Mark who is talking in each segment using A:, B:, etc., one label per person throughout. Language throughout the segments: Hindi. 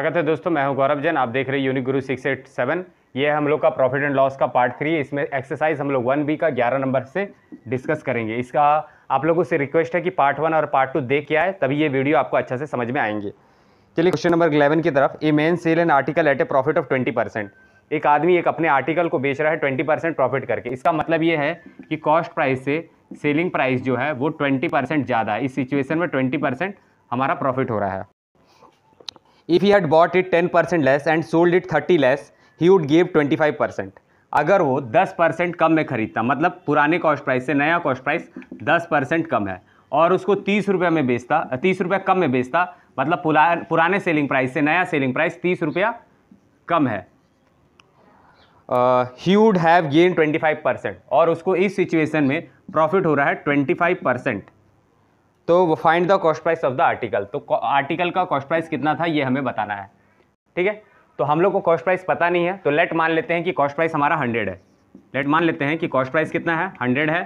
A: स्वागत है दोस्तों मैं हूं गौरव जैन आप देख रहे हैं यूनिक गुरु सिक्स एट सेवन ये हम लोग का प्रॉफिट एंड लॉस का पार्ट थ्री इसमें एक्सरसाइज हम लोग वन बी का ग्यारह नंबर से डिस्कस करेंगे इसका आप लोगों से रिक्वेस्ट है कि पार्ट वन और पार्ट टू देख के आए तभी ये वीडियो आपको अच्छा से समझ में आएंगे चलिए क्वेश्चन नंबर इलेवन की तरफ a man sell and article at a profit of twenty percent एक आदमी एक अपने आर्टिकल को बेच रहा है ट्वेंटी परसेंट प्रॉफिट करके इसका मतलब ये है कि कॉस्ट प्राइस से सेलिंग प्राइस जो है वो ट्वेंटी परसेंट ज़्यादा है इस सिचुएशन में ट्वेंटी परसेंट हमारा प्रॉफिट हो रहा है if he had bought it ten percent less and sold it thirty less he would give twenty five percent अगर वो दस परसेंट कम में खरीदता मतलब पुराने कॉस्ट प्राइस से नया कॉस्ट प्राइस दस परसेंट कम है और उसको तीस रुपये में बेचता तीस रुपये कम में बेचता मतलब पुराने सेलिंग प्राइस से नया सेलिंग प्राइस तीस रुपया कम है he would have gain twenty five percent और उसको इस सिचुएशन में प्रॉफिट हो रहा है ट्वेंटी फाइव परसेंट तो वो find the cost price of the article तो आर्टिकल का कॉस्ट प्राइस कितना था ये हमें बताना है ठीक है तो हम लोग को कॉस्ट प्राइस पता नहीं है तो लेट मान लेते हैं कि कॉस्ट प्राइस हमारा हंड्रेड है लेट मान लेते हैं कि कॉस्ट प्राइस कितना है हंड्रेड है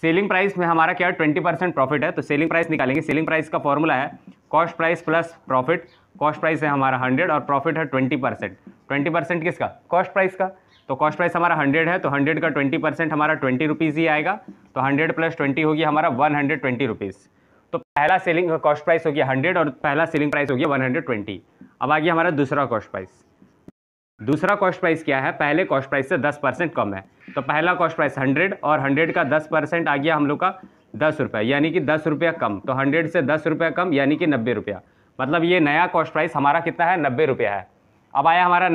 A: सेलिंग प्राइस में हमारा क्या है ट्वेंटी परसेंट प्रॉफिट है तो सेलिंग प्राइस निकालेंगे सेलिंग प्राइस का फॉर्मूला है cost price plus profit cost price है हमारा हंड्रेड और प्रॉफिट है ट्वेंटी परसेंट ट्वेंटी परसेंट किसका कॉस्ट प्राइस का तो कॉस्ट प्राइस हमारा हंड्रेड है तो हंड्रेड का ट्वेंटी परसेंट हमारा ट्वेंटी रुपीज़ ही आएगा तो हंड्रेड प्लस ट्वेंटी होगी हमारा वन हंड्रेड ट्वेंटी रुपीज़ तो पहला सेलिंग कॉस्ट प्राइस हो गया हंड्रेड और पहला सेलिंग प्राइस हो गया वन हंड्रेड ट्वेंटी अब आ गया हमारा दूसरा कॉस्ट प्राइस दूसरा कॉस्ट प्राइस क्या है पहले कॉस्ट प्राइस से दस परसेंट कम है तो पहला कॉस्ट प्राइस हंड्रेड और हंड्रेड का दस परसेंट आ गया हम लोग का दस रुपये यानी कि दस रुपया कम तो हंड्रेड से दस रुपया कम यानी कि नब्बे रुपया मतलब ये नया कॉस्ट प्राइस हमारा कितना है नब्बे रुपया है अब आया हमारा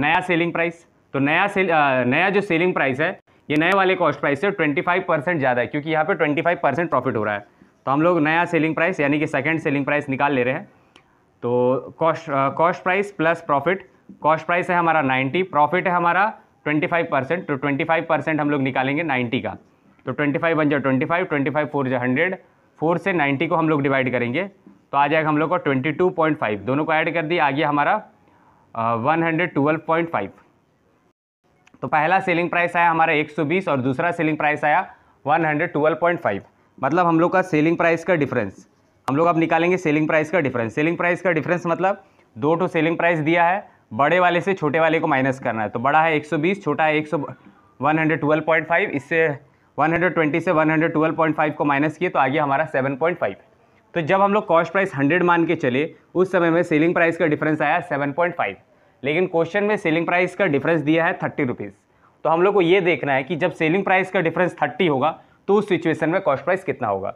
A: नया सेलिंग प्राइस तो नया सेल नया जो सेलिंग प्राइस है ये नए वाले कॉस्ट प्राइस से ट्वेंटी फाइव परसेंट ज़्यादा है क्योंकि यहाँ पे ट्वेंटी फाइव परसेंट प्रॉफिट हो रहा है तो हम लोग नया सेलिंग प्राइस यानी कि सेकेंड सेलिंग प्राइस निकाल ले रहे हैं तो cost cost price plus profit cost price है हमारा 90 प्रॉफिट है हमारा 25 परसेंट तो 25 परसेंट हम लोग निकालेंगे 90 का तो 25 बन जाए twenty five twenty five four जो हंड्रेड फोर से 90 को हम लोग डिवाइड करेंगे तो आ जाएगा हम लोग को 22.5 दोनों को ऐड कर दिए आ गया हमारा one hundred twelve point five तो पहला सेलिंग प्राइस आया हमारा 120 और दूसरा सेलिंग प्राइस आया 112.5 मतलब हम लोग का सेलिंग प्राइस का डिफरेंस हम लोग अब निकालेंगे सेलिंग प्राइस का डिफरेंस सेलिंग प्राइस का डिफरेंस मतलब दो टू सेलिंग प्राइस दिया है बड़े वाले से छोटे वाले को माइनस करना है तो बड़ा है 120 छोटा है एक सौ इससे 120 से 112.5 को माइनस किए तो आगे हमारा 7.5 है तो जब हम लोग कॉस्ट प्राइस 100 मान के चले उस समय में सेलिंग प्राइस का डिफरेंस आया 7.5 लेकिन क्वेश्चन में सेलिंग प्राइस का डिफरेंस दिया है थर्टी रुपीज़ तो हम लोग को ये देखना है कि जब सेलिंग प्राइस का डिफरेंस थर्टी होगा तो उस सिचुएशन में कॉस्ट प्राइस कितना होगा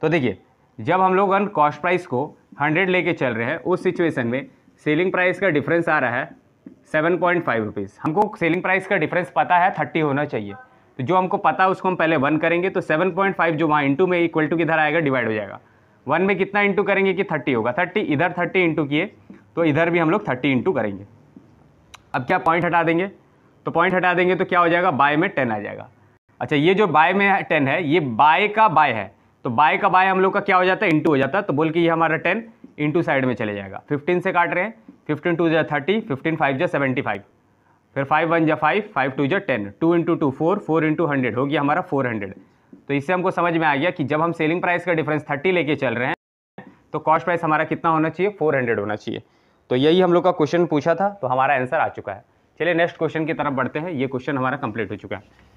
A: तो देखिए जब हम लोग अन कॉस्ट प्राइस को हंड्रेड लेके चल रहे हैं उस सिचुएशन में सेलिंग प्राइस का डिफरेंस आ रहा है सेवन पॉइंट फाइव रुपीज़ हमको सेलिंग प्राइस का डिफरेंस पता है थर्टी होना चाहिए तो जो हमको पता है उसको हम पहले वन करेंगे तो सेवन पॉइंट फाइव जो वहाँ इंटू में इक्वल टू किधर आएगा डिवाइड हो जाएगा वन में कितना इंटू करेंगे कि थर्टी होगा थर्टी इधर थर्टी इंटू किए तो इधर भी हम लोग थर्टी इंटू करेंगे अब क्या पॉइंट हटा देंगे तो पॉइंट हटा देंगे तो क्या हो जाएगा बाय में टेन आ जाएगा अच्छा ये जो बाय में है टेन है ये बाय का बाय है तो बाय का बाय हम लोग का क्या हो जाता है इंटू हो जाता है तो बोल के ये हमारा टेन इंटू साइड में चले जाएगा फिफ्टीन से काट रहे हैं फिफ्टीन टू जै थर्टी फिफ्टीन फाइव जै सेवेंटी फाइव फिर फाइव वन जै फाइव फाइव टू जै ten two into two four four into hundred हो गया हमारा फोर हंड्रेड तो इससे हमको समझ में आ गया कि जब हम सेलिंग प्राइस का डिफरेंस थर्टी लेके चल रहे हैं तो कॉस्ट प्राइस हमारा कितना होना चाहिए फोर हंड्रेड होना चाहिए तो यही हम लोग का क्वेश्चन पूछा था तो हमारा आंसर आ चुका है चलिए नेक्स्ट क्वेश्चन की तरफ बढ़ते हैं ये क्वेश्चन हमारा कंप्लीट हो चुका है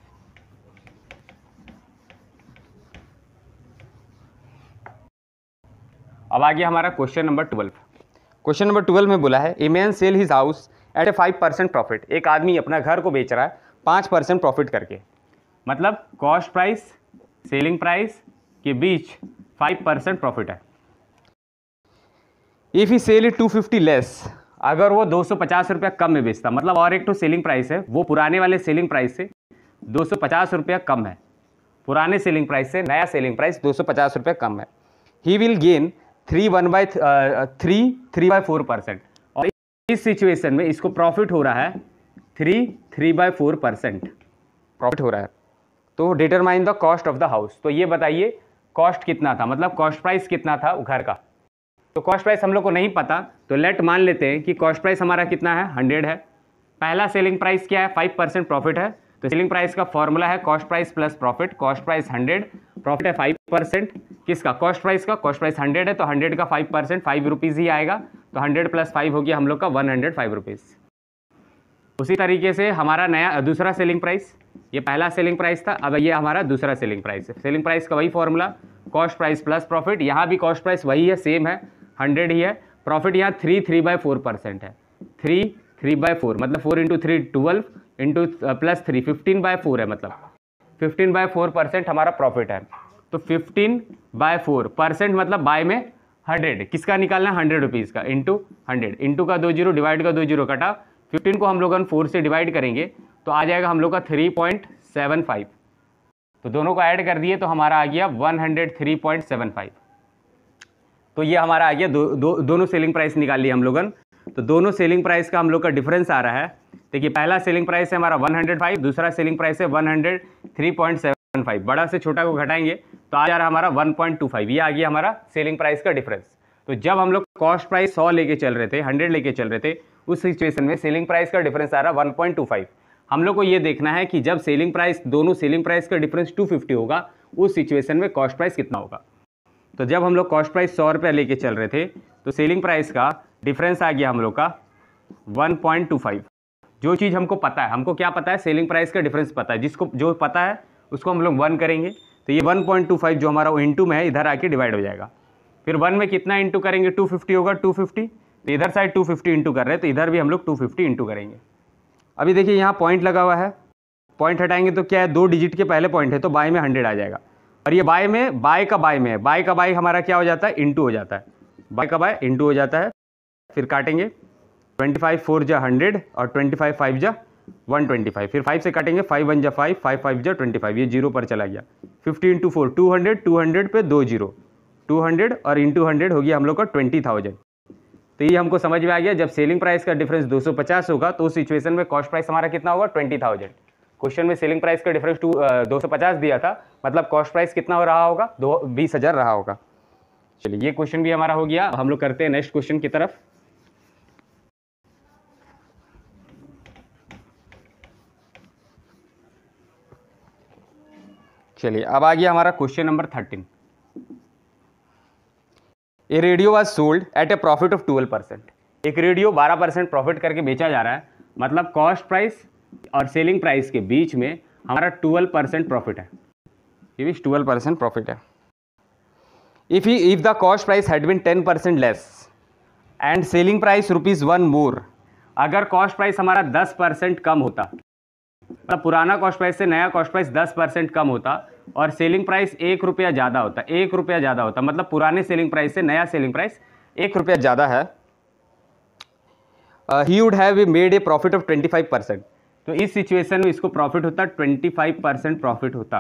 A: अब आ गया हमारा question number twelve question number twelve में बोला है a man sell his house at a five percent profit एक आदमी अपना घर को बेच रहा है पाँच परसेंट प्रॉफिट करके मतलब कॉस्ट प्राइस सेलिंग प्राइस के बीच फाइव परसेंट प्रॉफिट है if he sell two fifty less अगर वो दो सौ पचास रुपया कम में बेचता मतलब और एक तो सेलिंग प्राइस है वो पुराने वाले सेलिंग प्राइस से दो सौ पचास रुपया कम है पुराने सेलिंग प्राइस से नया सेलिंग प्राइस दो सौ पचास रुपया कम है he will gain three one by three three by four percent और इस सिचुएशन में इसको प्रॉफिट हो रहा है three three by four percent profit हो रहा है तो determine the cost of the house तो ये बताइए कॉस्ट कितना था मतलब कॉस्ट प्राइस कितना था घर का तो कॉस्ट प्राइस हम लोग को नहीं पता तो लेट मान लेते हैं कि कॉस्ट प्राइस हमारा कितना है हंड्रेड है पहला सेलिंग प्राइस क्या है फाइव परसेंट प्रॉफिट है तो सेलिंग प्राइस का फॉर्मूला है cost price plus profit cost price hundred profit है फाइव परसेंट किसका कॉस्ट प्राइस का कॉस्ट प्राइस हंड्रेड है तो हंड्रेड का फाइव परसेंट फाइव रुपीज़ ही आएगा तो हंड्रेड प्लस फाइव होगी हम लोग का वन हंड्रेड फाइव रुपीज़ उसी तरीके से हमारा नया दूसरा सेलिंग प्राइस ये पहला सेलिंग प्राइस था अब ये हमारा दूसरा सेलिंग प्राइस है सेलिंग प्राइस का वही formula cost price plus profit यहाँ भी कॉस्ट प्राइस वही है सेम है हंड्रेड ही है प्रॉफिट यहाँ three three by four percent है थ्री थ्री बाय फोर मतलब four into three twelve into plus three fifteen by four है मतलब फिफ्टीन बाय फोर परसेंट हमारा प्रॉफिट है तो फिफ्टीन बाय फोर परसेंट मतलब बाय में हंड्रेड किसका निकालना है हंड्रेड रुपीज़ का इंटू हंड्रेड इंटू का दो जीरो डिवाइड का दो जीरो कटा फिफ्टीन को हम लोग फोर से डिवाइड करेंगे तो आ जाएगा हम लोग का थ्री पॉइंट सेवन फाइव तो दोनों को ऐड कर दिए तो हमारा आ गया one hundred three point seven five तो ये हमारा आ गया दो, दो दोनों सेलिंग प्राइस निकाल लिया हम लोगन तो दोनों सेलिंग प्राइस का हम लोग का डिफरेंस आ रहा है देखिए पहला सेलिंग प्राइस है हमारा 105 दूसरा सेलिंग प्राइस है 103.75 बड़ा से छोटा को घटाएंगे तो आ जा रहा हमारा 1.25 ये आ गया हमारा सेलिंग प्राइस का डिफरेंस तो जब हम लोग कॉस्ट प्राइस 100 लेके चल रहे थे 100 लेके चल रहे थे उस सिचुएशन में सेलिंग प्राइस का डिफरेंस आ रहा है हम लोग को ये देखना है कि जब सेलिंग प्राइस दोनों सेलिंग प्राइस का डिफरेंस टू होगा उस सिचुएशन में कॉस्ट प्राइस कितना होगा तो जब हम लोग कॉस्ट प्राइस सौ रुपया लेके चल रहे थे तो सेलिंग प्राइस का डिफरेंस आ गया हम लोग का 1.25 जो चीज़ हमको पता है हमको क्या पता है सेलिंग प्राइस का डिफरेंस पता है जिसको जो पता है उसको हम लोग वन करेंगे तो ये 1.25 जो हमारा वो इंटू में है इधर आके डिवाइड हो जाएगा फिर वन में कितना इंटू करेंगे 250 होगा 250 तो इधर साइड 250 फिफ्टी इंटू कर रहे हैं तो इधर भी हम लोग 250 फिफ्टी इंटू करेंगे अभी देखिए यहाँ पॉइंट लगा हुआ है पॉइंट हटाएंगे तो क्या है दो डिजिट के पहले पॉइंट है तो बाय में हंड्रेड आ जाएगा और ये बाय में बाय का बाय में है बाय का बाय हमारा क्या हो जाता है इंटू हो जाता है बाय का बाय इंटू हो जाता है फिर काटेंगे ट्वेंटी फाइव फोर जा हंड्रेड और ट्वेंटी फाइव फाइव जा वन ट्वेंटी फाइव फिर फाइव से काटेंगे फाइव वन जा फाइव फाइव फाइव जा ट्वेंटी फाइव ये जीरो पर चला गया fifty into four two hundred two hundred पर दो जीरो टू हंड्रेड और इंटू हंड्रेड हो गया हम लोग का ट्वेंटी थाउजेंड तो ये हमको समझ में आ गया जब सेलिंग प्राइस का डिफरेंस दो सौ पचास होगा तो उस सिचुएशन में कॉस्ट प्राइस हमारा कितना होगा ट्वेंटी थाउजेंड क्वेश्चन में सेलिंग प्राइस का डिफरेंस टू दो सौ पचास दिया था मतलब कॉस्ट प्राइस कितना हो रहा होगा दो बीस हज़ार रहा होगा चलिए ये क्वेश्चन भी हमारा हो गया हम लोग करते हैं नेक्स्ट क्वेश्चन की तरफ चलिए अब आ गया हमारा question number thirteen a radio was sold at a profit of twelve percent एक रेडियो बारह परसेंट प्रॉफिट करके बेचा जा रहा है मतलब कॉस्ट प्राइस और सेलिंग प्राइस के बीच में हमारा ट्वेल्व परसेंट प्रॉफिट है ये भी ट्वेल्व परसेंट प्रॉफिट है if he if the cost price had been ten percent less and selling price rupees one more अगर कॉस्ट प्राइस हमारा दस परसेंट कम होता मतलब पुराना कॉस्ट प्राइस से नया कॉस्ट प्राइस दस परसेंट कम होता और सेलिंग प्राइस एक रुपया ज़्यादा होता एक रुपया ज़्यादा होता मतलब पुराने सेलिंग प्राइस से नया सेलिंग प्राइस एक रुपया ज़्यादा है he would have made a profit of twenty five percent तो इस सिचुएशन में इसको प्रॉफिट होता ट्वेंटी फाइव परसेंट प्रॉफिट होता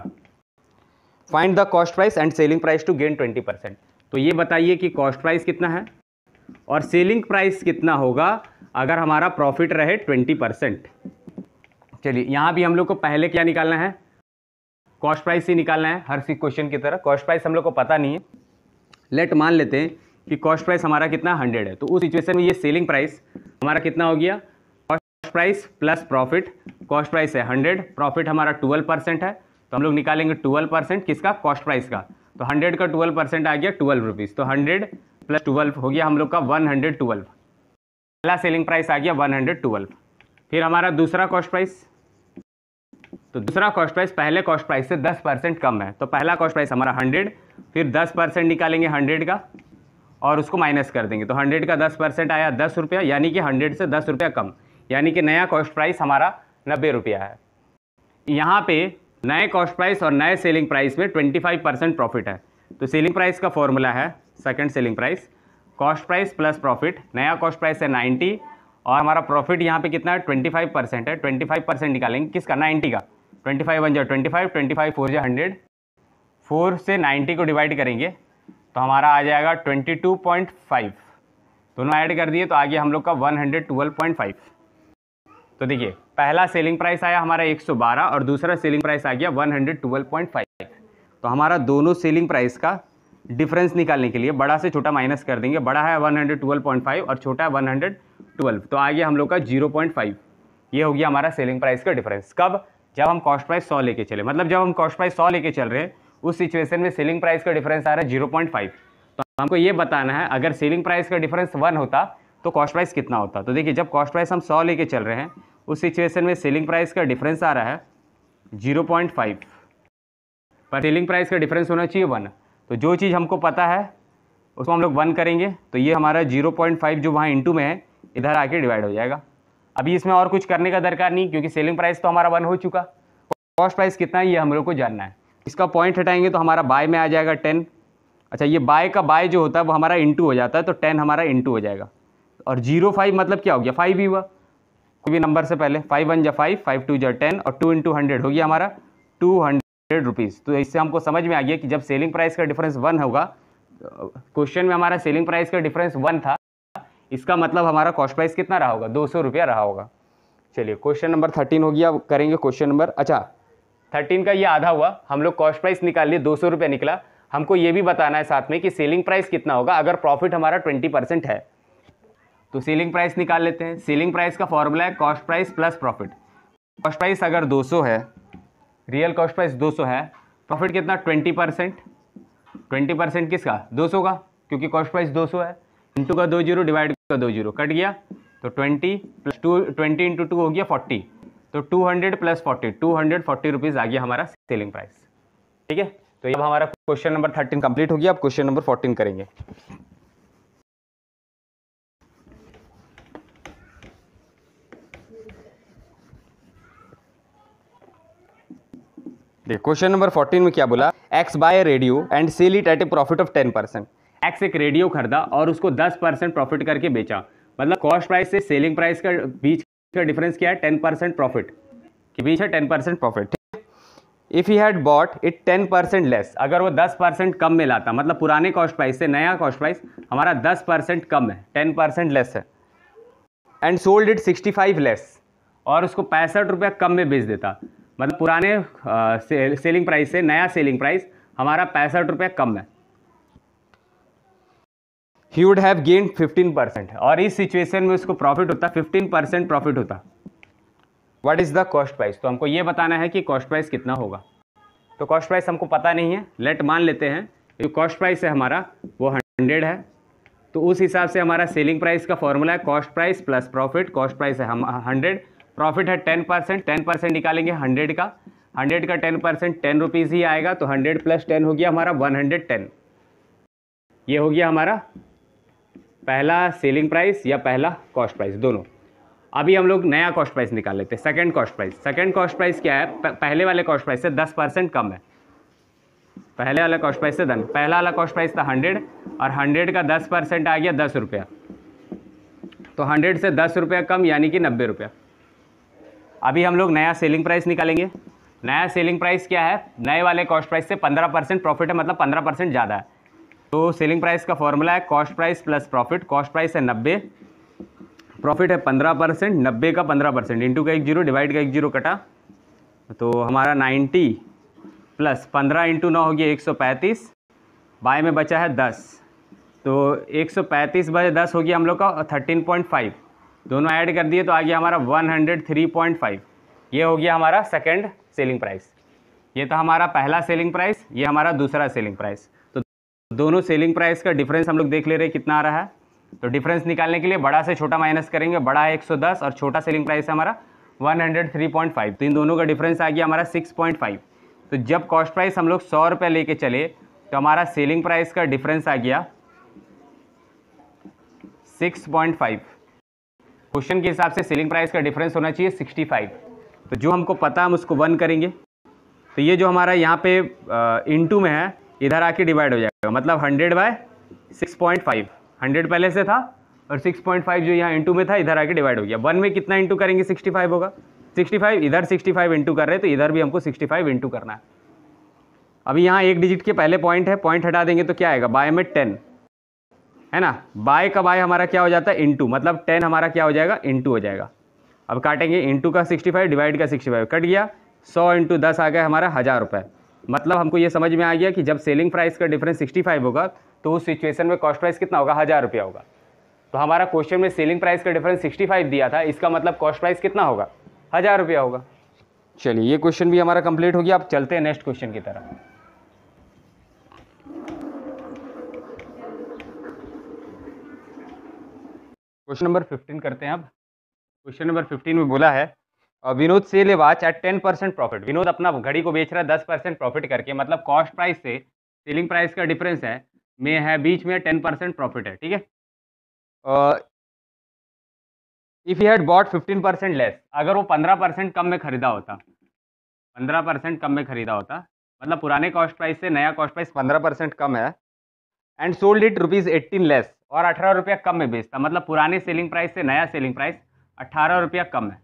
A: find the cost price and selling price to gain twenty percent तो ये बताइए कि कॉस्ट प्राइस कितना है और सेलिंग प्राइस कितना होगा अगर हमारा प्रॉफिट रहे ट्वेंटी परसेंट चलिए यहाँ भी हम लोग को पहले क्या निकालना है कॉस्ट प्राइस ही निकालना है हर सी क्वेश्चन की तरह कॉस्ट प्राइस हम लोग को पता नहीं है लेट मान लेते हैं कि कॉस्ट प्राइस हमारा कितना हंड्रेड है तो उस सिचुएशन में ये सेलिंग प्राइस हमारा कितना हो गया cost price plus profit cost price है हंड्रेड प्रॉफिट हमारा ट्वेल्व परसेंट है तो हम लोग निकालेंगे ट्वेल्व परसेंट किसका कॉस्ट प्राइस का तो हंड्रेड का ट्वेल्व परसेंट आ गया ट्वेल्व रुपीज़ तो हंड्रेड प्लस ट्वेल्व हो गया हम लोग का वन हंड्रेड ट्वेल्व पहला सेलिंग प्राइस आ गया वन हंड्रेड ट्वेल्व फिर हमारा दूसरा कॉस्ट प्राइस तो दूसरा कॉस्ट प्राइस पहले कॉस्ट प्राइस से 10 परसेंट कम है तो पहला कॉस्ट प्राइस हमारा 100 फिर 10 परसेंट निकालेंगे 100 का और उसको माइनस कर देंगे तो 100 का 10 परसेंट आया दस रुपया यानी कि 100 से दस रुपया कम यानी कि नया कॉस्ट प्राइस हमारा नब्बे रुपया है यहाँ पे नए कॉस्ट प्राइस और नए सेलिंग प्राइस में ट्वेंटी प्रॉफिट है तो सेलिंग प्राइस का फॉर्मूला है second selling price cost price plus profit नया कॉस्ट प्राइस है नाइन्टी और हमारा प्रॉफिट यहाँ पे कितना है ट्वेंटी फाइव परसेंट है ट्वेंटी फाइव परसेंट निकालेंगे किसका नाइन्टी का ट्वेंटी फाइव वन जो twenty five twenty five four जो हंड्रेड फोर से नाइन्टी को डिवाइड करेंगे तो हमारा आ जाएगा ट्वेंटी टू पॉइंट फाइव दोनों ऐड कर दिए तो आगे हम लोग का one hundred twelve point five तो देखिए पहला सेलिंग प्राइस आया हमारा एक सौ बारह और दूसरा सेलिंग प्राइस आ गया one hundred twelve point five तो हमारा दोनों सेलिंग प्राइस का डिफरेंस निकालने के लिए बड़ा से छोटा माइनस कर देंगे बड़ा है one hundred twelve point five और छोटा है वन हंड्रेड ट्वेल्व तो आगे हम लोग का जीरो पॉइंट फाइव ये हो गया हमारा सेलिंग प्राइस का डिफरेंस कब जब हम कॉस्ट प्राइस सौ लेके चले मतलब जब हम कॉस्ट प्राइस सौ लेके चल रहे हैं उस सिचुएशन में सेलिंग प्राइस का डिफरेंस आ रहा है जीरो पॉइंट फाइव तो हमको ये बताना है अगर सेलिंग प्राइस का डिफरेंस वन होता तो कॉस्ट प्राइस कितना होता तो देखिए जब कॉस्ट प्राइस हम सौ लेके चल रहे हैं उस सिचुएशन में सेलिंग प्राइस का डिफरेंस आ रहा है जीरो पॉइंट फाइव पर सेलिंग प्राइस का डिफरेंस होना चाहिए वन तो जो चीज़ हमको पता है उसको हम लोग वन करेंगे तो ये हमारा जीरो पॉइंट फाइव जो वहाँ इंटू में है इधर आके डिवाइड हो जाएगा अभी इसमें और कुछ करने का दरकार नहीं क्योंकि सेलिंग प्राइस तो हमारा वन हो चुका कॉस्ट प्राइस कितना है ये हम लोग को जानना है इसका पॉइंट हटाएंगे तो हमारा बाय में आ जाएगा टेन अच्छा ये बाय का बाय जो होता है वो हमारा इंटू हो जाता है तो टेन हमारा इंटू हो जाएगा और जीरो फाइव मतलब क्या हो गया फाइव ही हुआ कोई भी नंबर से पहले फाइव वन जा फाइव फाइव टू जा टेन और टू इंटू हंड्रेड हो गया हमारा टू हंड्रेड रुपीज़ तो इससे हमको समझ में आ गया कि जब सेलिंग प्राइस का डिफरेंस वन होगा क्वेश्चन में हमारा सेलिंग प्राइस का डिफरेंस वन था इसका मतलब हमारा कॉस्ट प्राइस कितना रहा होगा दो सौ रुपया रहा होगा चलिए क्वेश्चन नंबर थर्टीन हो गया अब करेंगे क्वेश्चन नंबर अच्छा थर्टीन का ये आधा हुआ हम लोग कॉस्ट प्राइस निकाल लिए दो सौ रुपया निकला हमको ये भी बताना है साथ में कि सेलिंग प्राइस कितना होगा अगर प्रॉफिट हमारा ट्वेंटी परसेंट है तो सेलिंग प्राइस निकाल लेते हैं सेलिंग प्राइस का फॉर्मूला है cost price plus profit cost price अगर 200 है रियल कॉस्ट प्राइस 200 है प्रॉफिट कितना 20 परसेंट ट्वेंटी परसेंट किसका 200 का क्योंकि कॉस्ट प्राइस 200 है इंटू का दो जीरो डिवाइड का दो जीरो कट गया तो twenty plus two twenty into two हो गया फोर्टी तो two hundred plus forty two hundred forty rupees आ गया हमारा सेलिंग प्राइस ठीक है तो अब हमारा क्वेश्चन नंबर थर्टीन कंप्लीट हो गया अब क्वेश्चन नंबर फोर्टीन करेंगे देखिए क्वेश्चन नंबर फोर्टीन में क्या बोला X buy radio and sell it at a profit of ten percent X एक रेडियो खरीदा और उसको दस परसेंट प्रॉफिट करके बेचा मतलब कॉस्ट प्राइस से सेलिंग प्राइस का बीच का डिफरेंस क्या है टेन परसेंट प्रॉफिट के बीच है ten percent profit if you had bought it ten percent less अगर वो दस परसेंट कम में लाता मतलब पुराने कॉस्ट प्राइस से नया कॉस्ट प्राइस हमारा दस परसेंट कम है टेन परसेंट लेस है and sold it sixty five less और उसको पैंसठ रुपया कम में बेच देता मतलब पुराने सेलिंग प्राइस से नया सेलिंग प्राइस हमारा पैंसठ रुपया कम है he would have gain 15 percent और इस सिचुएशन में उसको प्रॉफिट होता 15 परसेंट प्रॉफिट होता what is the cost price तो हमको ये बताना है कि कॉस्ट प्राइस कितना होगा तो कॉस्ट प्राइस हमको पता नहीं है लेट मान लेते हैं जो कॉस्ट प्राइस है हमारा वो हंड्रेड है तो उस हिसाब से हमारा सेलिंग प्राइस का फॉर्मूला है cost price plus profit cost price है हम हंड्रेड प्रॉफिट है टेन परसेंट टेन परसेंट निकालेंगे हंड्रेड का हंड्रेड का टेन परसेंट टेन रुपीज़ ही आएगा तो हंड्रेड प्लस टेन हो गया हमारा वन हंड्रेड टेन ये हो गया हमारा पहला सेलिंग प्राइस या पहला कॉस्ट प्राइस दोनों अभी हम लोग नया कॉस्ट प्राइस निकाल लेते हैं second cost price second cost price क्या है पहले वाले कॉस्ट प्राइस से दस परसेंट कम है पहले वाला कॉस्ट प्राइस से दन पहला वाला कॉस्ट प्राइस था हंड्रेड और हंड्रेड का दस परसेंट आ गया दस रुपया तो हंड्रेड से दस रुपया कम यानी कि नब्बे रुपया अभी हम लोग नया सेलिंग प्राइस निकालेंगे नया सेलिंग प्राइस क्या है नए वाले कॉस्ट प्राइस से पंद्रह परसेंट प्रॉफिट है मतलब पंद्रह परसेंट ज़्यादा है तो सेलिंग प्राइस का फॉर्मूला है cost price plus profit cost price है नब्बे प्रॉफिट है पंद्रह परसेंट नब्बे का पंद्रह परसेंट इंटू का एक जीरो डिवाइड का एक जीरो कटा तो हमारा नाइन्टी प्लस पंद्रह इंटू नौ हो गया एक सौ पैंतीस बाय में बचा है दस तो एक सौ पैंतीस बाय दस हो गया हम लोग का थर्टीन पॉइंट फाइव दोनों ऐड कर दिए तो आ गया हमारा one hundred three point five ये हो गया हमारा सेकेंड सेलिंग प्राइस ये था हमारा पहला सेलिंग प्राइस ये हमारा दूसरा सेलिंग प्राइस दोनों सेलिंग प्राइस का डिफरेंस हम लोग देख ले रहे हैं कितना आ रहा है तो डिफरेंस निकालने के लिए बड़ा से छोटा माइनस करेंगे बड़ा है 110 और छोटा सेलिंग प्राइस है हमारा 103.5 तो इन दोनों का डिफरेंस आ गया हमारा 6.5 तो जब कॉस्ट प्राइस हम लोग सौ रुपये लेके चले तो हमारा सेलिंग प्राइस का डिफरेंस आ गया 6.5 क्वेश्चन के हिसाब से सेलिंग प्राइस का डिफरेंस होना चाहिए फाइव तो जो हमको पता हम उसको वन करेंगे तो ये जो हमारा यहाँ पे इंटू में है इधर आके डिवाइड हो जाएगा मतलब hundred by six point five hundred पहले से था और सिक्स पॉइंट फाइव जो यहाँ इंटू में था इधर आके डिवाइड हो गया वन में कितना इंटू करेंगे सिक्सटी फाइव होगा सिक्सटी फाइव इधर सिक्सटी फाइव इंटू कर रहे तो इधर भी हमको सिक्सटी फाइव इंटू करना है अभी यहाँ एक डिजिट के पहले पॉइंट है पॉइंट हटा देंगे तो क्या आएगा बाय में टेन है ना बाय का बाय हमारा क्या हो जाता है इंटू मतलब टेन हमारा क्या हो जाएगा इंटू हो जाएगा अब काटेंगे इंटू का सिक्सटी फाइव डिवाइड का सिक्सटी फाइव कट गया सौ इंटू दस आ गया हमारा हज़ार रुपये मतलब हमको ये समझ में आ गया कि जब सेलिंग प्राइस का डिफरेंस 65 होगा तो उस सिचुएशन में कॉस्ट प्राइस कितना होगा हज़ार रुपया होगा तो हमारा क्वेश्चन में सेलिंग प्राइस का डिफरेंस 65 दिया था इसका मतलब कॉस्ट प्राइस कितना होगा हज़ार रुपया होगा चलिए ये क्वेश्चन भी हमारा कंप्लीट हो गया अब चलते हैं नेक्स्ट क्वेश्चन की तरफ क्वेश्चन नंबर फिफ्टीन करते हैं अब क्वेश्चन नंबर फिफ्टीन में बोला है Vinod sell a watch at ten percent profit Vinod अपना घड़ी को बेच रहा है दस परसेंट प्रॉफिट करके मतलब कॉस्ट प्राइस से सेलिंग प्राइस का डिफरेंस है में है बीच में टेन परसेंट प्रॉफिट है ठीक है if you had bought fifteen percent less अगर वो पंद्रह परसेंट कम में खरीदा होता पंद्रह परसेंट कम में खरीदा होता मतलब पुराने कॉस्ट प्राइस से नया कॉस्ट प्राइस पंद्रह परसेंट कम है and sold it rupees eighteen less और अठारह रुपया कम में बेचता मतलब पुराने सेलिंग प्राइस से नया सेलिंग प्राइस अट्ठारह रुपया कम है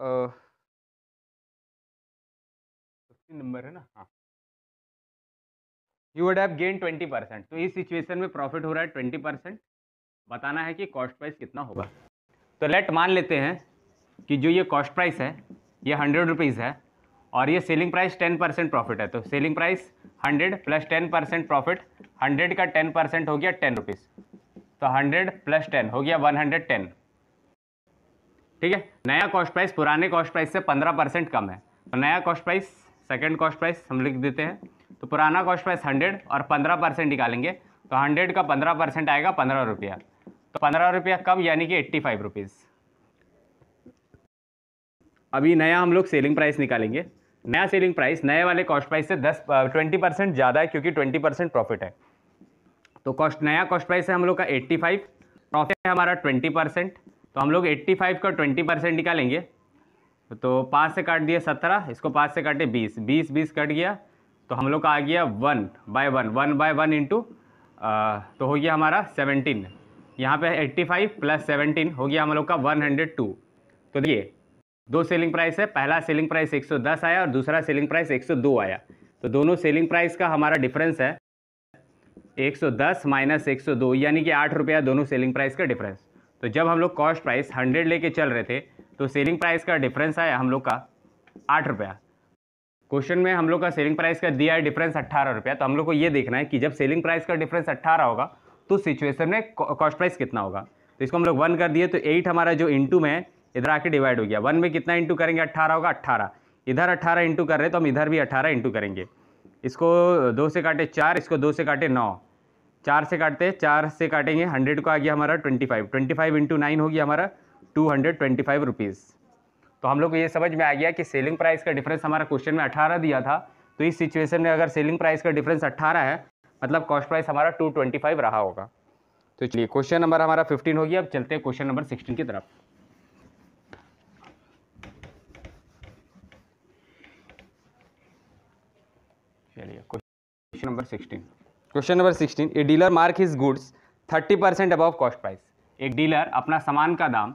A: फिफ्टीन नंबर है ना हाँ you would have gain twenty percent तो इस सिचुएशन में प्रॉफिट हो रहा है ट्वेंटी परसेंट बताना है कि कॉस्ट प्राइस कितना होगा तो लेट मान लेते हैं कि जो ये कॉस्ट प्राइस है ये हंड्रेड रुपीज़ है और ये selling price ten percent profit है तो selling price hundred plus ten percent profit hundred का टेन परसेंट हो गया टेन रुपीज़ तो हंड्रेड प्लस टेन हो गया वन हंड्रेड टेन ठीक है नया कॉस्ट प्राइस पुराने कॉस्ट प्राइस से पंद्रह परसेंट कम है तो नया cost price second cost price हम लिख देते हैं तो पुराना कॉस्ट प्राइस हंड्रेड और पंद्रह परसेंट निकालेंगे तो हंड्रेड का पंद्रह परसेंट आएगा पंद्रह रुपया तो पंद्रह रुपया कम यानी कि एट्टी फाइव रुपीज़ अभी नया हम लोग सेलिंग प्राइस निकालेंगे नया सेलिंग प्राइस नए वाले कॉस्ट प्राइस से दस ट्वेंटी परसेंट ज़्यादा है क्योंकि ट्वेंटी परसेंट प्रॉफिट है तो कॉस्ट नया कॉस्ट प्राइस है हम लोग का एट्टी फाइव प्रॉफिट है हमारा ट्वेंटी परसेंट तो हम लोग 85 का 20 परसेंट निकालेंगे तो पाँच से काट दिए सत्रह इसको पाँच से काटे बीस बीस बीस कट गया तो हम लोग का आ गया one by one one by one into तो हो गया हमारा सेवनटीन यहाँ पे 85 प्लस सेवनटीन हो गया हम लोग का 102 तो देखिए दो सेलिंग प्राइस है पहला सेलिंग प्राइस 110 आया और दूसरा सेलिंग प्राइस 102 आया तो दोनों सेलिंग प्राइस का हमारा डिफरेंस है 110 माइनस दो यानी कि आठ रुपया दोनों सेलिंग प्राइस का डिफरेंस तो जब हम लोग कॉस्ट प्राइस हंड्रेड लेके चल रहे थे तो सेलिंग प्राइस का डिफरेंस आया हम लोग का आठ रुपया क्वेश्चन में हम लोग का सेलिंग प्राइस का दिया है डिफरेंस अट्ठारह रुपया तो हम लोग को ये देखना है कि जब सेलिंग प्राइस का डिफरेंस अट्ठारह होगा तो सिचुएशन में कॉस्ट प्राइस कितना होगा तो इसको हम लोग वन कर दिए तो एट हमारा जो इंटू में है इधर आके डिवाइड हो गया वन में कितना इंटू करेंगे अट्ठारह होगा अट्ठारह इधर अट्ठारह इंटू कर रहे तो हम इधर भी अट्ठारह इंटू करेंगे इसको दो से काटे चार इसको दो से काटे नौ चार से काटते हैं चार से काटेंगे हंड्रेड को आ गया हमारा twenty five twenty five into nine हो गया हमारा two hundred twenty five rupees तो हम लोग को ये समझ में आ गया कि सेलिंग प्राइस का डिफरेंस हमारा क्वेश्चन में अठारह दिया था तो इस सिचुएशन में अगर सेलिंग प्राइस का डिफरेंस अट्ठारह है मतलब कॉस्ट प्राइस हमारा टू ट्वेंटी फाइव रहा होगा तो चलिए क्वेश्चन नंबर हमारा फिफ्टीन हो गया अब चलते हैं क्वेश्चन नंबर सिक्सटीन की तरफ चलिए question number sixteen question number sixteen a dealer mark his goods thirty percent above cost price एक डीलर अपना सामान का दाम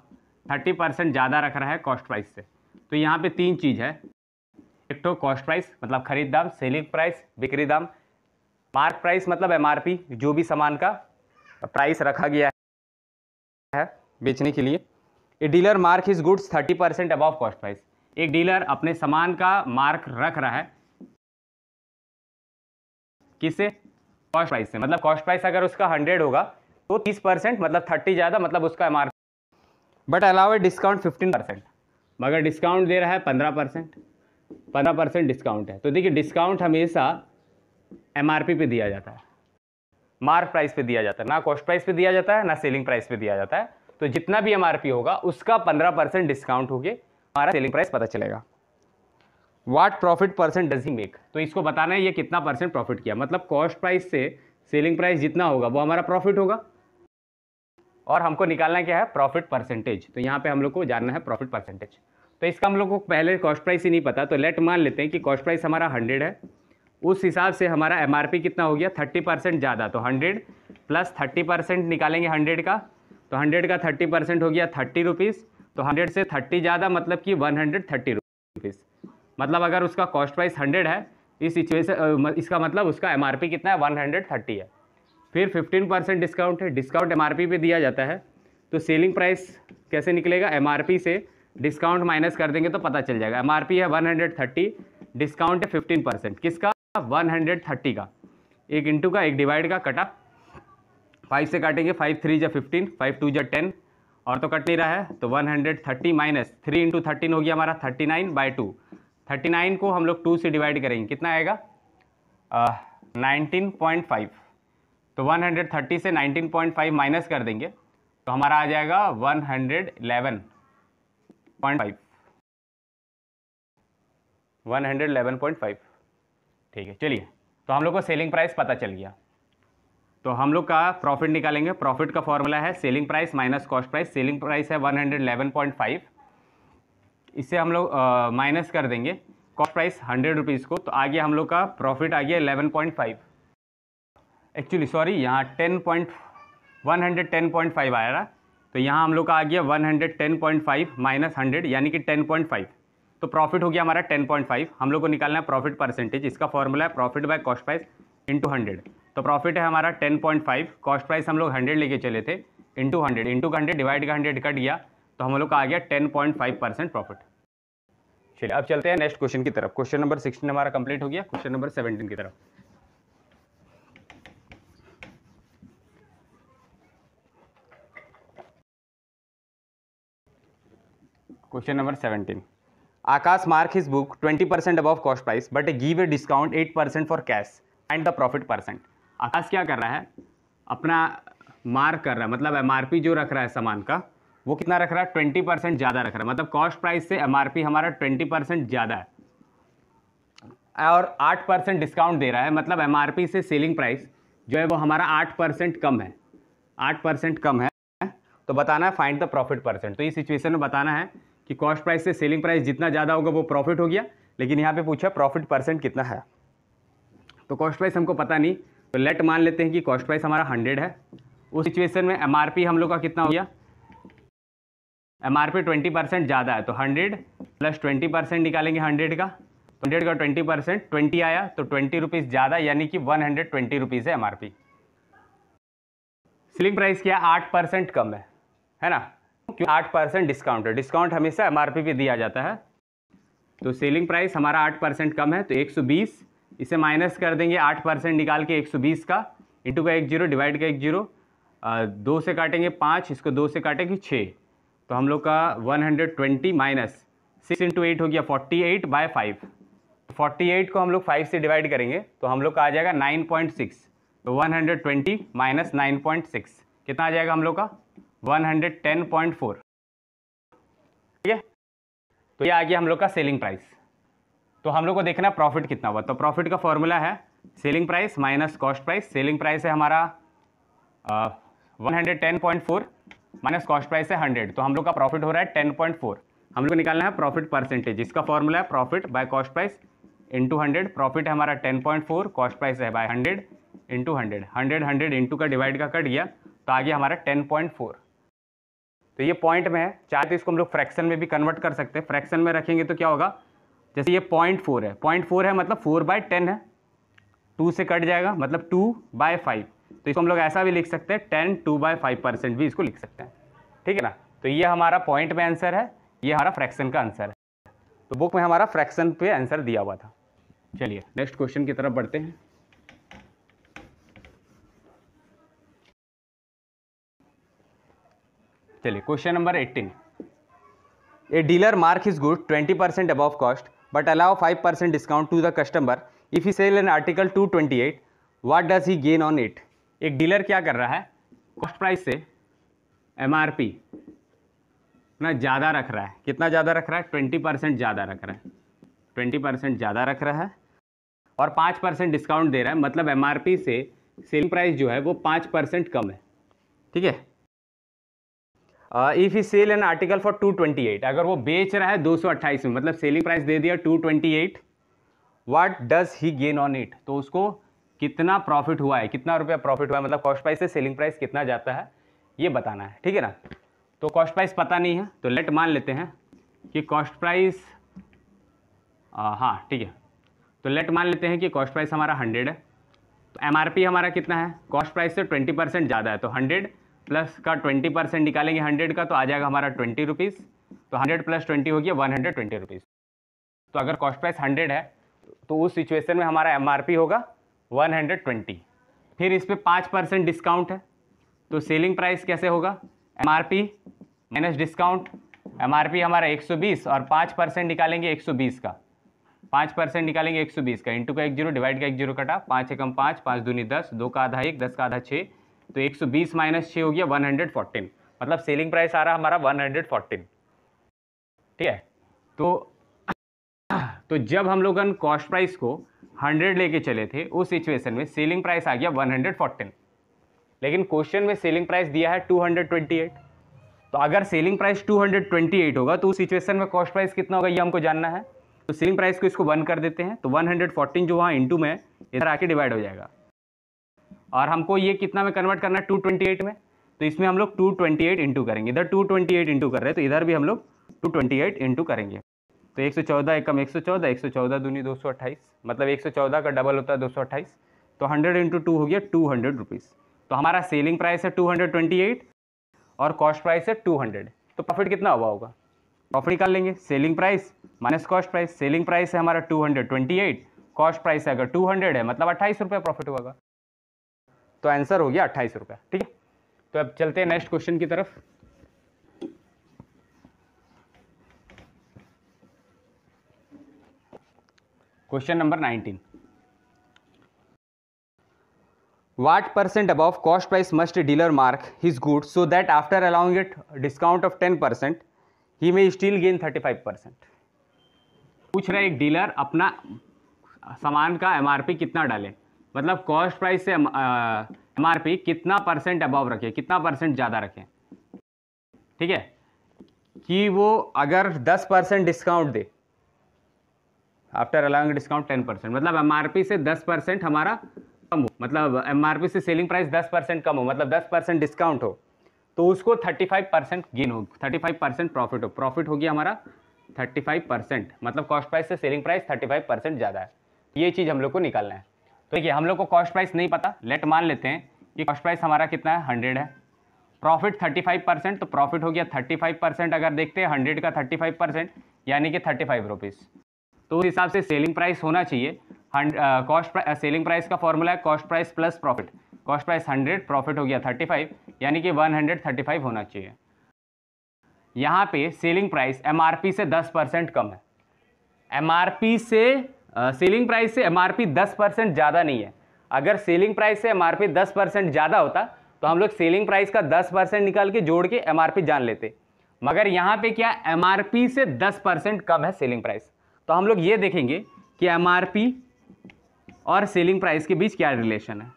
A: थर्टी परसेंट ज़्यादा रख रहा है कॉस्ट प्राइस से तो यहाँ पे तीन चीज़ है एक तो कॉस्ट प्राइस मतलब खरीद दाम सेलिंग प्राइस बिक्री दाम मार्क प्राइस मतलब एमआरपी जो भी सामान का प्राइस रखा गया है बेचने के लिए a dealer mark his goods thirty percent above cost price एक डीलर अपने सामान का मार्क रख रहा है किसे कॉस्ट प्राइस से मतलब कॉस्ट प्राइस अगर उसका हंड्रेड होगा तो तीस परसेंट मतलब थर्टी ज़्यादा मतलब उसका एम बट अलावा डिस्काउंट फिफ्टीन परसेंट मगर डिस्काउंट दे रहा है पंद्रह परसेंट पंद्रह परसेंट डिस्काउंट है तो देखिए डिस्काउंट हमेशा एम आर पी पे दिया जाता है मार्क प्राइस पे दिया जाता है ना कॉस्ट प्राइस पे दिया जाता है ना सेलिंग प्राइस पे दिया जाता है तो जितना भी एम आर पी होगा उसका पंद्रह परसेंट डिस्काउंट होगी हमारा सेलिंग प्राइस पता चलेगा what profit percent does he make तो इसको बताना है ये कितना परसेंट प्रॉफिट किया मतलब कॉस्ट प्राइस से सेलिंग प्राइस जितना होगा वो हमारा प्रॉफिट होगा और हमको निकालना क्या है प्रॉफिट परसेंटेज तो यहाँ पे हम लोग को जानना है प्रॉफिट परसेंटेज तो इसका हम लोग को पहले कॉस्ट प्राइस ही नहीं पता तो लेट मान लेते हैं कि कॉस्ट प्राइस हमारा हंड्रेड है उस हिसाब से हमारा एम कितना हो गया थर्टी परसेंट ज़्यादा तो हंड्रेड प्लस थर्टी परसेंट निकालेंगे हंड्रेड का तो हंड्रेड का थर्टी परसेंट हो गया थर्टी रुपीज़ तो हंड्रेड से थर्टी ज़्यादा मतलब कि वन हंड्रेड थर्टी रुपीज़ मतलब अगर उसका कॉस्ट प्राइस हंड्रेड है इस सिचुएशन इसका मतलब उसका एम कितना है वन है फिर फिफ्टीन परसेंट डिस्काउंट है डिस्काउंट एम आर दिया जाता है तो सेलिंग प्राइस कैसे निकलेगा एम से डिस्काउंट माइनस कर देंगे तो पता चल जाएगा एम है वन डिस्काउंट है फिफ्टीन परसेंट किसका वन का एक इंटू का एक डिवाइड का कटा फाइव से काटेंगे फाइव थ्री जै फिफ्टीन फाइव टू जै टेन और तो कट नहीं रहा है तो one hundred thirty minus three into thirteen हो गया हमारा thirty nine by two thirty nine को हम लोग टू से डिवाइड करेंगे कितना आएगा नाइनटीन पॉइंट फाइव तो वन हंड्रेड थर्टी से नाइनटीन पॉइंट फाइव माइनस कर देंगे तो हमारा आ जाएगा one hundred eleven point five one hundred eleven point five ठीक है चलिए तो हम लोग को सेलिंग प्राइस पता चल गया तो हम लोग का प्रॉफिट निकालेंगे प्रॉफिट का फॉर्मूला है selling price minus cost price selling price है one hundred eleven point five इसे हम लोग माइनस कर देंगे कॉस्ट प्राइस हंड्रेड रुपीज़ को तो आ गया हम लोग का प्रॉफिट आ गया eleven point five actually sorry यहाँ ten point one hundred ten point five आया रहा तो यहाँ हम लोग का आ गया one hundred ten point five minus hundred यानी कि टेन पॉइंट फाइव तो प्रॉफिट हो गया हमारा टेन पॉइंट फाइव हम लोग को निकालना है प्रॉफिट परसेंटेज इसका फॉर्मूला है profit by cost price into hundred तो प्रॉफिट है हमारा ten point five cost price हम लोग हंड्रेड लेके चले थे into hundred into hundred divide का हंड्रेड कट गया तो हम लोग का आ गया ten point five percent profit चलिए अब चलते हैं नेक्स्ट क्वेश्चन की तरफ क्वेश्चन नंबर सिक्सटीन हमारा कंप्लीट हो गया क्वेश्चन नंबर सेवनटीन की तरफ question number seventeen Akash mark his book twenty percent above cost price but give a discount eight percent for cash and the profit percent Akash क्या कर रहा है अपना मार्क कर रहा है मतलब एम जो रख रहा है सामान का वो कितना रख रहा है ट्वेंटी परसेंट ज़्यादा रख रहा है मतलब कॉस्ट प्राइस से एम हमारा ट्वेंटी परसेंट ज़्यादा है और आठ परसेंट डिस्काउंट दे रहा है मतलब एम से सेलिंग प्राइस जो है वो हमारा आठ परसेंट कम है आठ परसेंट कम है तो बताना है फाइंड द प्रॉफिट परसेंट तो इस सिचुएशन में बताना है कि कॉस्ट प्राइस से सेलिंग प्राइस जितना ज़्यादा होगा वो प्रॉफिट हो गया लेकिन यहाँ पर पूछा प्रॉफिट परसेंट कितना है तो कॉस्ट प्राइस हमको पता नहीं तो लेट मान लेते हैं कि कॉस्ट प्राइस हमारा हंड्रेड है उस सिचुएशन में एम हम लोग का कितना हो गया M R P twenty percent ज़्यादा है तो हंड्रेड प्लस ट्वेंटी परसेंट निकालेंगे हंड्रेड का हंड्रेड का ट्वेंटी परसेंट ट्वेंटी आया तो ट्वेंटी रुपीज़ ज़्यादा यानी कि वन हंड्रेड ट्वेंटी रुपीज़ है M R P selling price क्या आठ परसेंट कम है है ना क्यों आठ परसेंट डिस्काउंट है डिस्काउंट हमेशा एम आर पी पर दिया जाता है तो सेलिंग प्राइस हमारा आठ परसेंट कम है तो एक सौ बीस इसे माइनस कर देंगे आठ परसेंट निकाल के एक सौ बीस का इंटू का एक जीरो डिवाइड का एक जीरो दो से काटेंगे पाँच इसको दो से काटेंगे छः तो हम लोग का 120 hundred twenty minus six into eight हो गया forty eight by five forty eight को हम लोग फाइव से डिवाइड करेंगे तो हम लोग का आ जाएगा नाइन पॉइंट सिक्स तो one hundred twenty minus nine point six कितना आ जाएगा हम लोग का one hundred ten point four ठीक है तो ये आ गया हम लोग का सेलिंग प्राइस तो हम लोग को देखना प्रॉफिट कितना हुआ तो प्रॉफिट का फॉर्मूला है selling price minus cost price selling price है हमारा one hundred ten point four minus cost price है हंड्रेड तो हम लोग का प्रॉफिट हो रहा है टेन पॉइंट फोर हम लोग को निकालना है प्रॉफिट परसेंटेज इसका फॉर्मूला है profit by cost price into hundred profit है हमारा ten point four cost price है by hundred into hundred hundred hundred into का डिवाइड का कट गया तो आगे हमारा टेन पॉइंट फोर तो ये पॉइंट में है चाहे तो इसको हम लोग फ्रैक्शन में भी कन्वर्ट कर सकते हैं फ्रैक्शन में रखेंगे तो क्या होगा जैसे ये पॉइंट फोर है पॉइंट फोर है मतलब फोर बाय टेन है टू से कट जाएगा मतलब टू बाय फाइव तो इसको हम लोग ऐसा भी लिख सकते हैं ten two by five percent भी इसको लिख सकते हैं ठीक है ना तो ये हमारा पॉइंट में आंसर है ये हमारा फ्रैक्शन का आंसर है तो बुक में हमारा फ्रैक्शन पे आंसर दिया हुआ था चलिए नेक्स्ट क्वेश्चन की तरफ बढ़ते हैं चलिए question number eighteen a dealer mark is good twenty percent above cost but allow five percent discount to the customer if he sell an article two twenty eight what does he gain on it एक डीलर क्या कर रहा है कॉस्ट प्राइस से एम आर पी ना ज़्यादा रख रहा है कितना ज़्यादा रख रहा है ट्वेंटी परसेंट ज़्यादा रख रहा है ट्वेंटी परसेंट ज़्यादा रख रहा है और पाँच परसेंट डिस्काउंट दे रहा है मतलब एम से सेलिंग प्राइस जो है वो पाँच परसेंट कम है ठीक है if he sell an article for two twenty eight अगर वो बेच रहा है दो सौ अट्ठाईस में मतलब सेलिंग प्राइस दे दिया two twenty eight what does he gain on it तो उसको कितना प्रॉफिट हुआ है कितना रुपया प्रॉफिट हुआ है मतलब कॉस्ट प्राइस से सेलिंग प्राइस कितना जाता है ये बताना है ठीक है ना तो कॉस्ट प्राइस पता नहीं है तो लेट मान लेते हैं कि कॉस्ट प्राइस हाँ ठीक है तो लेट मान लेते हैं कि कॉस्ट प्राइस हमारा हंड्रेड है तो एम हमारा कितना है कॉस्ट प्राइस से ट्वेंटी परसेंट ज़्यादा है तो हंड्रेड प्लस का ट्वेंटी परसेंट निकालेंगे हंड्रेड का तो आ जाएगा हमारा ट्वेंटी रुपीज़ तो हंड्रेड प्लस ट्वेंटी हो गया वन हंड्रेड ट्वेंटी रुपीज़ तो अगर कॉस्ट प्राइस हंड्रेड है तो उस सिचुएशन में हमारा एम होगा वन हंड्रेड ट्वेंटी फिर इस पर पाँच परसेंट डिस्काउंट है तो सेलिंग प्राइस कैसे होगा M R P minus discount M R P हमारा एक सौ बीस और पाँच परसेंट निकालेंगे एक सौ बीस का पाँच परसेंट निकालेंगे एक सौ बीस का इंटू का एक जीरो डिवाइड का एक जीरो कटा पाँच एकम पाँच पाँच दूनी दस दो का आधा एक दस का आधा छः तो एक सौ बीस माइनस छः हो गया वन हंड्रेड फोर्टीन मतलब सेलिंग प्राइस आ रहा हमारा वन हंड्रेड फोर्टीन ठीक है तो तो जब हम लोग कॉस्ट प्राइस को 100 लेके चले थे उस सिचुएशन में सेलिंग प्राइस आ गया 114 लेकिन क्वेश्चन में सेलिंग प्राइस दिया है 228 तो अगर सेलिंग प्राइस 228 होगा तो उस सिचुएशन में कॉस्ट प्राइस कितना होगा ये हमको जानना है तो सेलिंग प्राइस को इसको वन कर देते हैं तो 114 जो वहाँ इंटू में इधर आके डिवाइड हो जाएगा और हमको ये कितना में कन्वर्ट करना है टू में तो इसमें हम लोग 228 इंटू करेंगे इधर 228 इंटू कर रहे हैं तो इधर भी हम लोग 228 इंटू करेंगे तो एक सौ चौदह एकम एक सौ चौदह एक सौ चौदह दूनी दो सौ अट्ठाईस मतलब एक सौ चौदह का डबल होता है दो सौ अट्ठाईस तो हंड्रेड इंटू टू हो गया टू हंड्रेड रुपीज़ तो हमारा सेलिंग प्राइस है टू हंड्रेड ट्वेंटी एट और कॉस्ट प्राइस है टू हंड्रेड तो प्रॉफिट कितना हुआ होगा प्रॉफिट निकाल लेंगे selling price minus cost price selling price है हमारा two hundred twenty eight cost price है अगर टू हंड्रेड है मतलब अट्ठाईस रुपये प्रॉफिट होगा तो आंसर हो गया अट्ठाईस रुपये ठीक है तो अब चलते हैं नेक्स्ट क्वेश्चन की तरफ question number nineteen what percent above cost price must dealer mark his good so that after allowing it discount of 10 percent he may still gain 35 percent पूछ रहा है एक डीलर अपना सामान का एमआरपी कितना डाले मतलब कॉस्ट प्राइस से एमआरपी कितना परसेंट अबव रखे कितना परसेंट ज़्यादा रखे ठीक है कि वो अगर 10 परसेंट डिस्काउंट दे after allowing discount ten percent मतलब एम से दस परसेंट हमारा कम हो मतलब एम से सेलिंग प्राइस दस परसेंट कम हो मतलब दस परसेंट डिस्काउंट हो तो उसको थर्टी फाइव परसेंट गेन हो थर्टी फाइव परसेंट प्रॉफिट हो प्रॉफिट होगी हमारा थर्टी फाइव परसेंट मतलब कॉस्ट प्राइस से selling price thirty five percent ज़्यादा है ये चीज़ हम लोग को निकालना है तो देखिए हम लोग को कॉस्ट प्राइस नहीं पता लेट मान लेते हैं कि कॉस्ट प्राइस हमारा कितना है हंड्रेड है प्रॉफिट थर्टी फाइव परसेंट तो प्रॉफिट हो गया थर्टी फाइव परसेंट अगर देखते हैं हंड्रेड का थर्टी फाइव परसेंट यानी कि थर्टी फाइव रुपीज़ तो उस हिसाब से सेलिंग प्राइस होना चाहिए कॉस्ट सेलिंग प्राइस का फॉर्मूला है cost price plus profit cost price hundred profit हो गया थर्टी फाइव यानी कि वन हंड्रेड थर्टी फाइव होना चाहिए यहाँ पे selling price M R P से दस परसेंट कम है एम आर पी से सेलिंग प्राइस से एम आर पी दस परसेंट ज़्यादा नहीं है अगर सेलिंग प्राइस से एम आर पी दस परसेंट ज़्यादा होता तो हम लोग सेलिंग प्राइस का दस परसेंट निकाल के जोड़ के एम आर पी जान लेते मगर यहाँ पे क्या एम आर पी से दस परसेंट कम है सेलिंग प्राइस तो हम लोग ये देखेंगे कि एम और सेलिंग प्राइस के बीच क्या रिलेशन है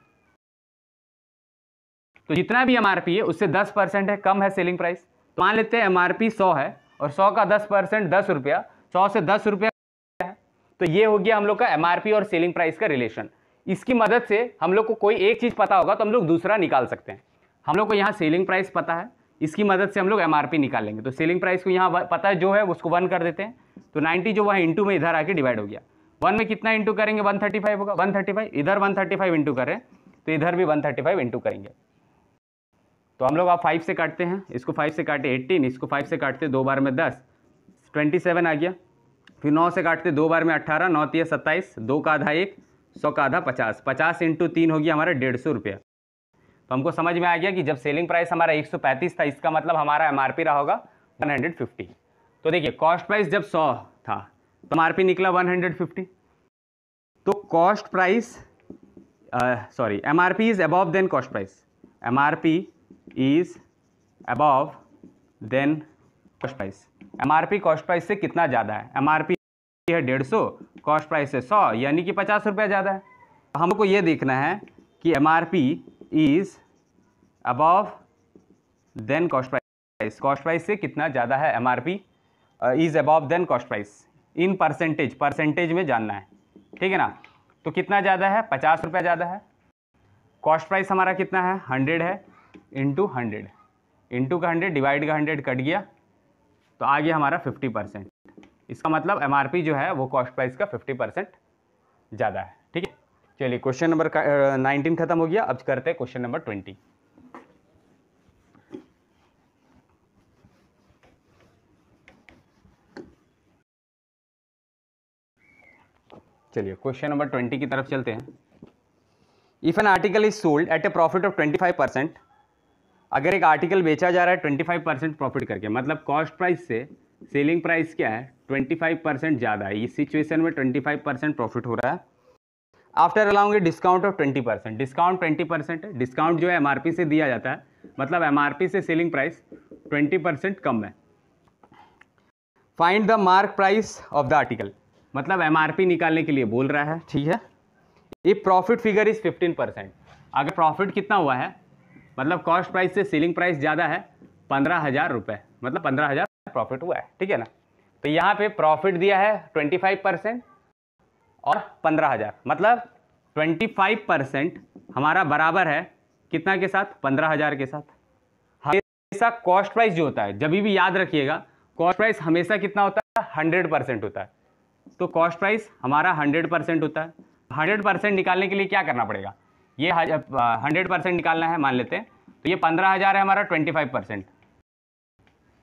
A: तो जितना भी एम है उससे दस परसेंट है कम है सेलिंग प्राइस तो मान लेते हैं एम आर है और सौ का दस परसेंट दस रुपया सौ से दस रुपया है तो ये हो गया हम लोग का एम और सेलिंग प्राइस का रिलेशन इसकी मदद से हम लोग को कोई एक चीज़ पता होगा तो हम लोग दूसरा निकाल सकते हैं हम लोग को यहाँ सेलिंग प्राइस पता है इसकी मदद से हम लोग एम निकालेंगे तो सेलिंग प्राइस को यहाँ पता जो है उसको वन कर देते हैं तो नाइन्टी जो वहाँ इंटू में इधर आके डिवाइड हो गया वन में कितना इंटू करेंगे वन थर्टी फाइव होगा वन थर्टी फाइव इधर वन थर्टी फाइव इंटू करें तो इधर भी वन थर्टी फाइव इंटू करेंगे तो हम लोग आप फाइव से काटते हैं इसको फाइव से काटे एट्टीन इसको फाइव से काटते दो बार में दस ट्वेंटी सेवन आ गया फिर नौ से काटते दो बार में अट्ठारह नौ तीस सत्ताईस दो का आधा एक सौ का आधा पचास पचास इंटू तीन हो गया हमारा डेढ़ सौ रुपया तो हमको समझ में आ गया कि जब सेलिंग प्राइस हमारा 135 था इसका मतलब हमारा एम रहा होगा 150 तो देखिए कॉस्ट प्राइस जब 100 था तो एम निकला 150 तो cost price sorry M R P is above than cost price M R P is above than cost price M R P cost price से कितना ज़्यादा है एम आर पी है डेढ़ सौ कॉस्ट प्राइस है सौ यानी कि पचास रुपया ज़्यादा है हमको ये देखना है कि M R P is above than cost price cost price से कितना ज़्यादा है M R P is above than cost price in percentage percentage में जानना है ठीक है ना तो कितना ज़्यादा है पचास रुपये ज़्यादा है कॉस्ट प्राइस हमारा कितना है हंड्रेड है इंटू हंड्रेड इंटू का हंड्रेड डिवाइड का हंड्रेड कट गया तो आ गया हमारा फिफ्टी परसेंट इसका मतलब एम आर पी जो है वो कॉस्ट प्राइस का फिफ्टी परसेंट ज़्यादा है ठीक है चलिए क्वेश्चन नंबर नाइनटीन खत्म हो गया अब करते हैं क्वेश्चन नंबर ट्वेंटी चलिए क्वेश्चन नंबर ट्वेंटी की तरफ चलते हैं if an article is sold at a profit of twenty five percent अगर एक आर्टिकल बेचा जा रहा है ट्वेंटी फाइव परसेंट प्रॉफिट करके मतलब कॉस्ट प्राइस से सेलिंग प्राइस क्या है ट्वेंटी फाइव परसेंट ज़्यादा है इस सिचुएशन में ट्वेंटी फाइव परसेंट प्रॉफिट हो रहा है after allowing discount of twenty percent discount twenty percent है डिस्काउंट जो है एम से दिया जाता है मतलब एम से सेलिंग प्राइस ट्वेंटी परसेंट कम है find the mark price of the article मतलब एम निकालने के लिए बोल रहा है ठीक है ये profit figure is fifteen percent अगर प्रॉफिट कितना हुआ है मतलब कॉस्ट प्राइस से सीलिंग प्राइस ज़्यादा है पंद्रह हज़ार रुपये मतलब पंद्रह हज़ार प्रॉफिट हुआ है ठीक है ना तो यहाँ पे प्रॉफिट दिया है ट्वेंटी फाइव परसेंट और पंद्रह हज़ार मतलब ट्वेंटी फाइव परसेंट हमारा बराबर है कितना के साथ पंद्रह हज़ार के साथ हमेशा कॉस्ट प्राइस जो होता है जब भी याद रखिएगा कॉस्ट प्राइस हमेशा कितना होता है हंड्रेड परसेंट होता है तो कॉस्ट प्राइस हमारा हंड्रेड परसेंट होता है हंड्रेड परसेंट निकालने के लिए क्या करना पड़ेगा ये हंड्रेड परसेंट निकालना है मान लेते हैं तो ये पंद्रह हज़ार है हमारा twenty five percent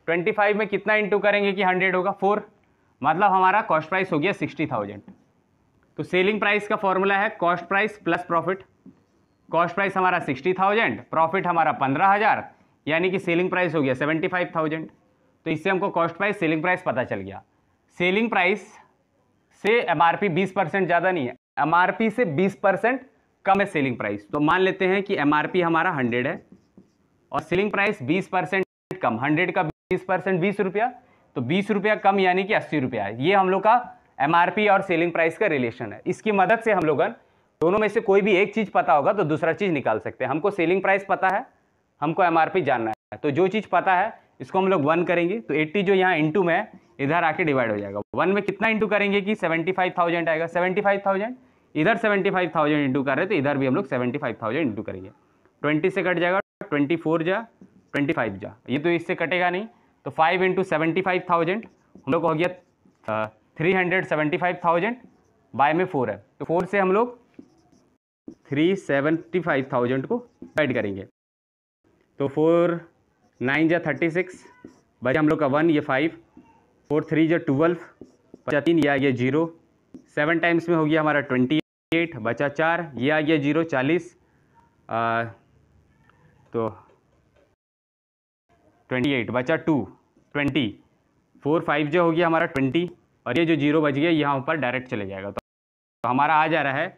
A: twenty five में कितना इंटू करेंगे कि हंड्रेड होगा फोर मतलब हमारा कॉस्ट प्राइस हो गया सिक्सटी थाउजेंड तो सेलिंग प्राइस का फॉर्मूला है cost price plus profit cost price हमारा सिक्सटी थाउजेंड प्रॉफिट हमारा पंद्रह हज़ार यानी कि सेलिंग प्राइस हो गया सेवेंटी फाइव थाउजेंड तो इससे हमको कॉस्ट प्राइस सेलिंग प्राइस पता चल गया सेलिंग प्राइस से पी बीस परसेंट ज़्यादा नहीं है एम आर पी से 20 परसेंट कम है सेलिंग प्राइस तो मान लेते हैं कि एम आर पी हमारा 100 है और सेलिंग प्राइस 20 परसेंट कम 100 का 20 परसेंट बीस रुपया तो बीस रुपया कम यानी कि अस्सी रुपया है ये हम लोग का एम आर पी और सेलिंग प्राइस का रिलेशन है इसकी मदद से हम लोग दोनों में से कोई भी एक चीज़ पता होगा तो दूसरा चीज़ निकाल सकते हैं हमको सेलिंग प्राइस पता है हमको एम आर पी जानना है तो जो चीज़ पता है इसको हम लोग वन करेंगे तो एट्टी जो यहाँ इंटू में है इधर आके डिवाइड हो जाएगा वन में कितना इंटू करेंगे कि सेवेंटी फाइव थाउजेंड आएगा सेवेंटी फाइव थाउजेंड इधर सेवेंटी फाइव थाउजेंड इंटू कर रहे तो इधर भी हम लोग सेवेंटी फाइव थाउजेंड इंटू करेंगे ट्वेंटी से कट जाएगा ट्वेंटी फोर जा ट्वेंटी फाइव जा ये तो इससे कटेगा नहीं तो five into seventy five thousand हम लोग हो गया three hundred seventy five thousand by में फोर है तो फोर से हम लोग थ्री सेवेंटी फाइव थाउजेंड को एड करेंगे तो फोर नाइन जो थर्टी सिक्स बचा हम लोग का वन ये फाइव फोर थ्री जो ट्वेल्व बचा तीन या ये जीरो सेवन टाइम्स में हो गया हमारा ट्वेंटी एट बचा चार ये आ गया जीरो चालीस आ, तो ट्वेंटी एट बचा टू ट्वेंटी फोर फाइव जो हो गया हमारा ट्वेंटी और ये जो जीरो बच गया यहाँ पर डायरेक्ट चले जाएगा तो, तो हमारा आ जा रहा है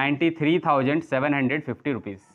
A: ninety three thousand seven hundred fifty rupees